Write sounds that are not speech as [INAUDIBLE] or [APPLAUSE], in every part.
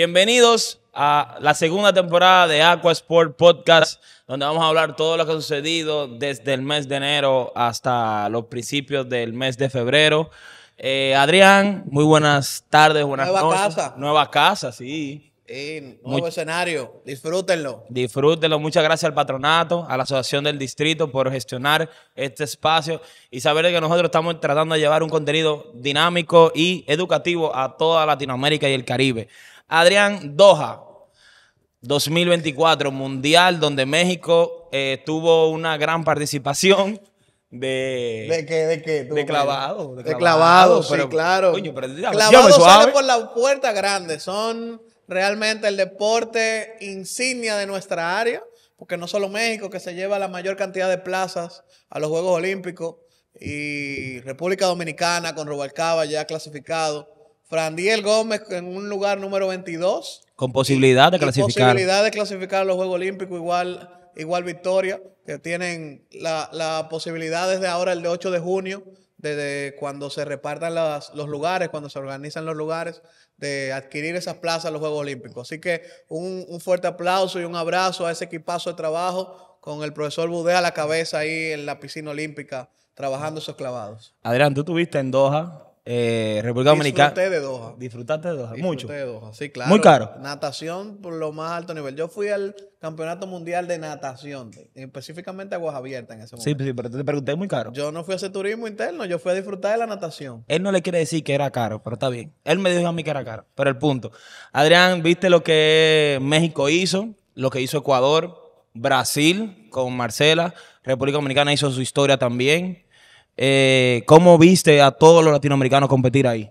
Bienvenidos a la segunda temporada de Aqua Sport Podcast, donde vamos a hablar todo lo que ha sucedido desde el mes de enero hasta los principios del mes de febrero. Eh, Adrián, muy buenas tardes, buenas Nueva Nueva casa. Nueva casa, sí. nuevo escenario, disfrútenlo. Disfrútenlo, muchas gracias al patronato, a la Asociación del Distrito por gestionar este espacio y saber que nosotros estamos tratando de llevar un contenido dinámico y educativo a toda Latinoamérica y el Caribe. Adrián Doja, 2024, Mundial, donde México eh, tuvo una gran participación. De, ¿De ¿De clavado. clavado, pero, claro. pero, clavado sale por la puerta grande. Son realmente el deporte insignia de nuestra área, porque no solo México, que se lleva la mayor cantidad de plazas a los Juegos Olímpicos, y República Dominicana con Rubalcaba ya clasificado. Frandiel Gómez en un lugar número 22. Con posibilidad de clasificar. posibilidad de clasificar a los Juegos Olímpicos, igual, igual victoria, que tienen la, posibilidad desde ahora, el de 8 de junio, desde cuando se repartan los lugares, cuando se organizan los lugares, de adquirir esas plazas a los Juegos Olímpicos. Así que un, fuerte aplauso y un abrazo a ese equipazo de trabajo con el profesor Budé a la cabeza ahí en la piscina olímpica, trabajando esos clavados. Adrián, tú tuviste en Doha eh, República Dominicana. Disfruté de Doha. Disfrutaste de Doha, mucho. sí, claro. Muy caro. Natación por lo más alto nivel. Yo fui al Campeonato Mundial de Natación, específicamente a Guajabierta en ese momento. Sí, sí, pero te pregunté, muy caro. Yo no fui a hacer turismo interno, yo fui a disfrutar de la natación. Él no le quiere decir que era caro, pero está bien. Él me dijo a mí que era caro, pero el punto. Adrián, ¿viste lo que México hizo? Lo que hizo Ecuador, Brasil con Marcela, República Dominicana hizo su historia también. Eh, ¿cómo viste a todos los latinoamericanos competir ahí?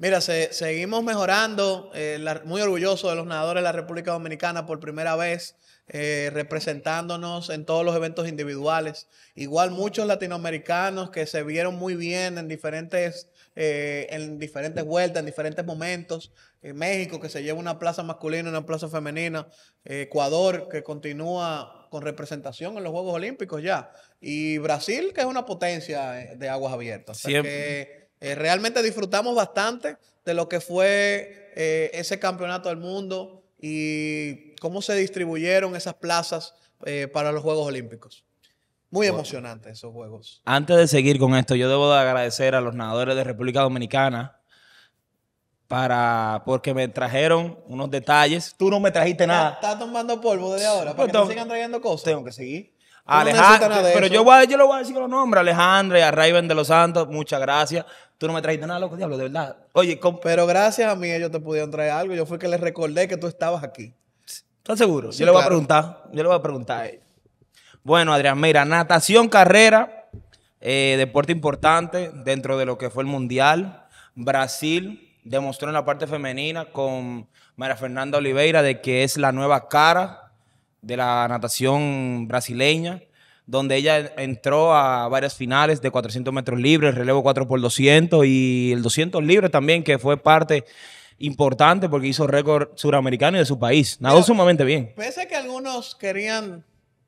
Mira, seguimos mejorando. Eh, muy orgulloso de los nadadores de la República Dominicana por primera vez, eh, representándonos en todos los eventos individuales. Igual muchos latinoamericanos que se vieron muy bien en diferentes, eh, en diferentes vueltas, en diferentes momentos. México, que se lleva una plaza masculina, y una plaza femenina. Ecuador, que continúa con representación en los Juegos Olímpicos ya. Y Brasil, que es una potencia de aguas abiertas. Siempre. Eh, realmente disfrutamos bastante de lo que fue eh, ese campeonato del mundo y cómo se distribuyeron esas plazas eh, para los Juegos Olímpicos. Muy emocionantes emocionante esos juegos. Antes de seguir con esto, yo debo de agradecer a los nadadores de República Dominicana para porque me trajeron unos detalles. Tú no me trajiste nada. Estás tomando polvo desde ahora para sigan trayendo cosas. Tengo que seguir. Alejandro, pero yo, voy lo voy a decir los nombres, Alejandro, y a de los Santos, muchas gracias. Tú no me trajiste nada, loco, diablo, de verdad. Oye, pero gracias a mí ellos te pudieron traer algo. Yo fui que les recordé que tú estabas aquí. ¿Estás seguro? yo le voy a preguntar, yo le voy a preguntar Bueno, Adrián, mira, natación, carrera, eh, deporte importante dentro de lo que fue el Mundial. Brasil demostró en la parte femenina con María Fernanda Oliveira de que es la nueva cara de la natación brasileña, donde ella entró a varias finales de 400 metros libres, relevo 4x200 y el 200 libres también, que fue parte importante porque hizo récord suramericano y de su país. Nadó sumamente bien. Pese a que algunos querían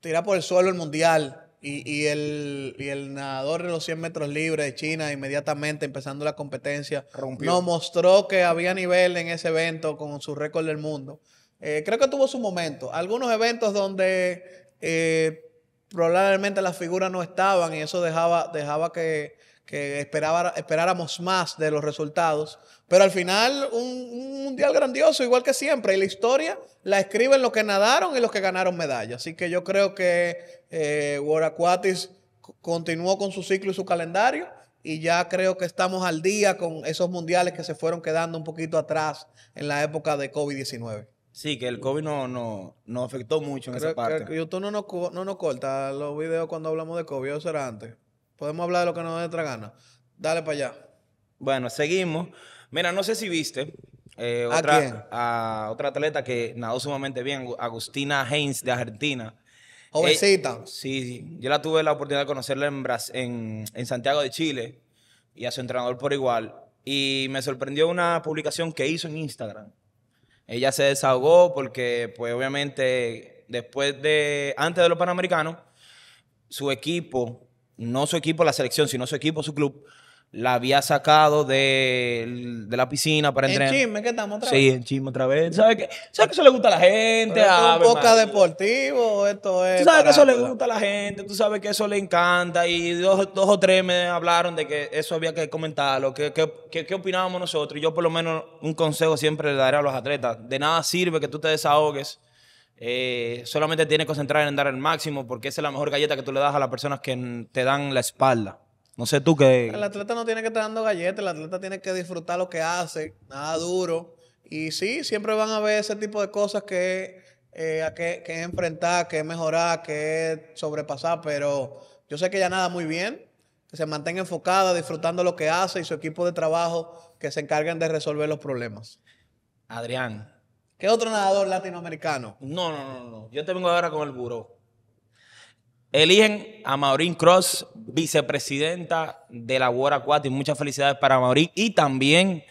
tirar por el suelo el mundial y, el, nadador de los 100 metros libres de China inmediatamente empezando la competencia Rompió. nos mostró que había nivel en ese evento con su récord del mundo. Eh, creo que tuvo su momento. Algunos eventos donde eh, probablemente las figuras no estaban y eso dejaba, dejaba que, esperáramos más de los resultados. Pero al final, un, mundial grandioso, igual que siempre. Y la historia la escriben los que nadaron y los que ganaron medallas. Así que yo creo que eh, Waracuatis continuó con su ciclo y su calendario. Y ya creo que estamos al día con esos mundiales que se fueron quedando un poquito atrás en la época de COVID-19. Sí, que el COVID no, no, no afectó mucho en esa parte. YouTube no nos, no corta los videos cuando hablamos de COVID, eso era antes. Podemos hablar de lo que nos dé nuestra gana. Dale para allá. Bueno, seguimos. Mira, no sé si viste eh, ¿A otra, atleta que nadó sumamente bien, Agustina Haynes de Argentina. Jovencita. Eh, sí, sí, yo la tuve la oportunidad de conocerla en, en, en Santiago de Chile y a su entrenador por igual. Y me sorprendió una publicación que hizo en Instagram ella se desahogó porque, pues obviamente, después de, antes de los Panamericanos, su equipo, no su equipo, la selección, sino su equipo, su club, la había sacado de, la piscina para entrenar. En chisme, que estamos otra vez. Sí, en chisme otra vez. ¿Sabes qué? ¿Sabes que eso le gusta a la gente? un poca deportivo, esto es. ¿Tú ¿Sabes que eso le gusta a la gente? Tú sabes que eso le encanta. Y dos, o tres me hablaron de que eso había que comentarlo. ¿Qué que, opinábamos nosotros? Y yo, por lo menos, un consejo siempre le daré a los atletas. De nada sirve que tú te desahogues. Eh, solamente tienes que concentrar en dar el máximo porque esa es la mejor galleta que tú le das a las personas que te dan la espalda. No sé tú qué. El atleta no tiene que estar dando galletas, el atleta tiene que disfrutar lo que hace, nada duro. Y sí, siempre van a ver ese tipo de cosas que, eh, que, que enfrentar, que mejorar, que sobrepasar, pero yo sé que ya nada muy bien, que se mantenga enfocada, disfrutando lo que hace y su equipo de trabajo que se encarguen de resolver los problemas. Adrián. ¿Qué otro nadador latinoamericano? No, no, no, no. Yo te vengo ahora con el buró. Eligen a Maureen Cross, vicepresidenta de la Bora 4. Y muchas felicidades para Maureen. Y también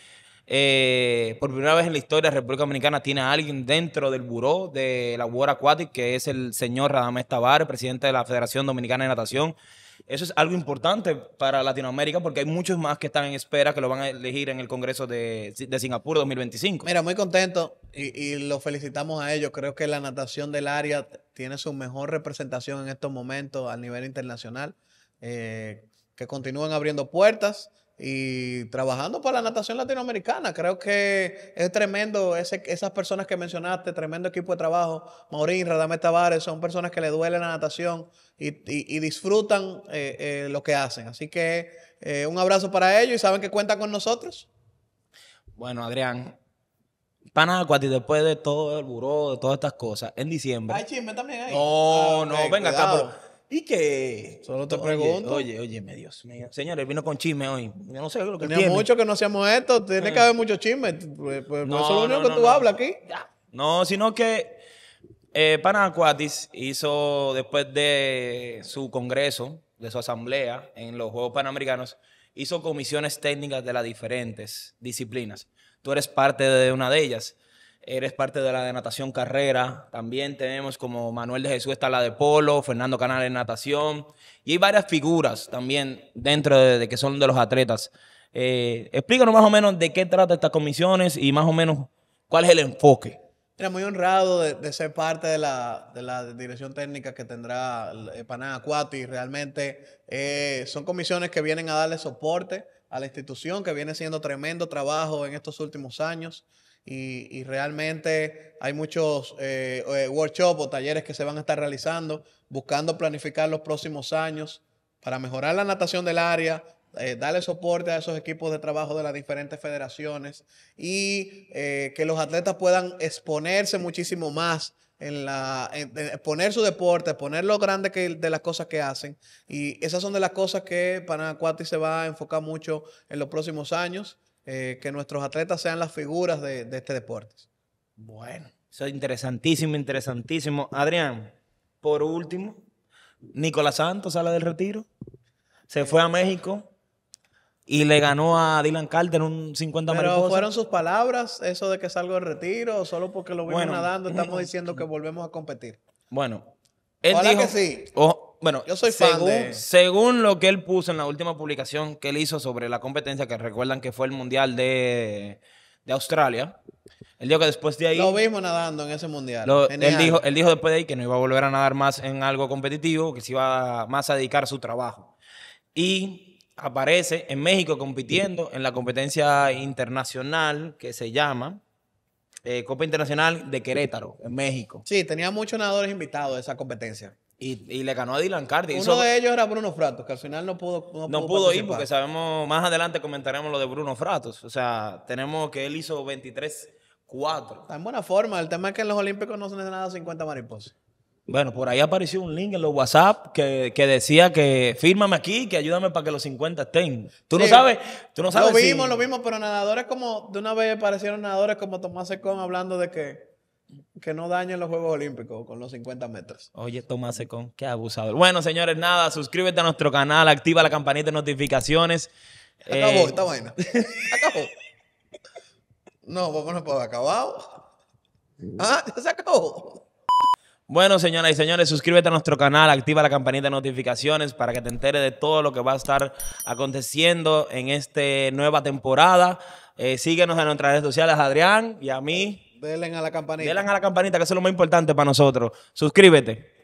eh, por primera vez en la historia, la República Dominicana tiene a alguien dentro del buró de la World Aquatic, que es el señor Radamés Tabar, presidente de la Federación Dominicana de Natación. Eso es algo importante para Latinoamérica porque hay muchos más que están en espera que lo van a elegir en el Congreso de, Singapur 2025. Mira, muy contento y, lo felicitamos a ellos. Creo que la natación del área tiene su mejor representación en estos momentos a nivel internacional. Eh, que continúan abriendo puertas y trabajando para la natación latinoamericana. Creo que es tremendo, esas personas que mencionaste, tremendo equipo de trabajo. Maurín, Radamés Tavares, son personas que le duele la natación y, disfrutan eh, eh, lo que hacen. Así que eh, un abrazo para ellos y saben que cuentan con nosotros. Bueno, Adrián, y después de todo el buró, de todas estas cosas, en diciembre. Ay chisme también ahí. No, ah, no, venga ¿Y Solo te pregunto. Oye, oye, Dios mío. Señores, vino con chisme hoy. Yo no sé lo que Tenía mucho que no hacíamos esto. Tiene que eh. haber mucho chisme. Pues, no, pues, pues, eso es lo único que tú hablas aquí. No, sino que eh, Panacuatis hizo, después de su congreso, de su asamblea en los Juegos Panamericanos, hizo comisiones técnicas de las diferentes disciplinas. Tú eres parte de una de ellas. Eres parte de la de natación carrera. También tenemos como Manuel de Jesús está la de polo, Fernando Canal en natación. Y hay varias figuras también dentro de, que son de los atletas. Eh, explícanos más o menos de qué trata estas comisiones y más o menos cuál es el enfoque. Era muy honrado de, ser parte de la, dirección técnica que tendrá Panamá y Realmente eh, son comisiones que vienen a darle soporte a la institución, que viene siendo tremendo trabajo en estos últimos años y, realmente hay muchos eh, eh, workshops o talleres que se van a estar realizando buscando planificar los próximos años para mejorar la natación del área, eh, darle soporte a esos equipos de trabajo de las diferentes federaciones y que los atletas puedan exponerse muchísimo más en la poner su deporte, poner lo grande que, de las cosas que hacen. Y esas son de las cosas que Panacuati se va a enfocar mucho en los próximos años. Eh, que nuestros atletas sean las figuras de, este deporte. Bueno, eso es interesantísimo, interesantísimo. Adrián, por último, Nicolás Santos sale del retiro, se fue a México y le ganó a Dylan Carter un 50 Pero fueron sus palabras, eso de que salgo del retiro, solo porque lo vimos nadando, estamos [LAUGHS] diciendo que volvemos a competir. Bueno, él Ojalá que sí bueno, yo soy fan según, lo que él puso en la última publicación que él hizo sobre la competencia, que recuerdan que fue el Mundial de, Australia, él dijo que después de ahí... Lo vimos nadando en ese Mundial. él, dijo, él dijo después de ahí que no iba a volver a nadar más en algo competitivo, que se iba más a dedicar a su trabajo. Y aparece en México compitiendo en la competencia internacional que se llama... Eh, Copa Internacional de Querétaro, en México. Sí, tenía muchos nadadores invitados a esa competencia. Y, le ganó a Dylan Cardi. Uno de ellos era Bruno Fratos, que al final no pudo No, no pudo, ir porque sabemos, más adelante comentaremos lo de Bruno Fratos. O sea, tenemos que él hizo 23, 4. Está en buena forma. El tema es que en los Olímpicos no se nada 50 mariposas. Bueno, por ahí apareció un link en los WhatsApp que, decía que fírmame aquí, que ayúdame para que los 50 estén. Tú no sabes, tú no sabes. Lo vimos, lo vimos, pero nadadores como, de una vez aparecieron nadadores como Tomás Secón hablando de que que no dañen los Juegos Olímpicos con los 50 metros. Oye, Tomás Secón, qué abusador. Bueno, señores, nada, suscríbete a nuestro canal, activa la campanita de notificaciones. Acabó eh, esta vaina. Acabó. No, vamos no puede acabado. Ah, ya se acabó. Bueno, señoras y señores, suscríbete a nuestro canal, activa la campanita de notificaciones para que te enteres de todo lo que va a estar aconteciendo en esta nueva temporada. Eh, síguenos en nuestras redes sociales, Adrián y a mí. Denle a la campanita. Denle a la campanita, que eso es lo más importante para nosotros. Suscríbete.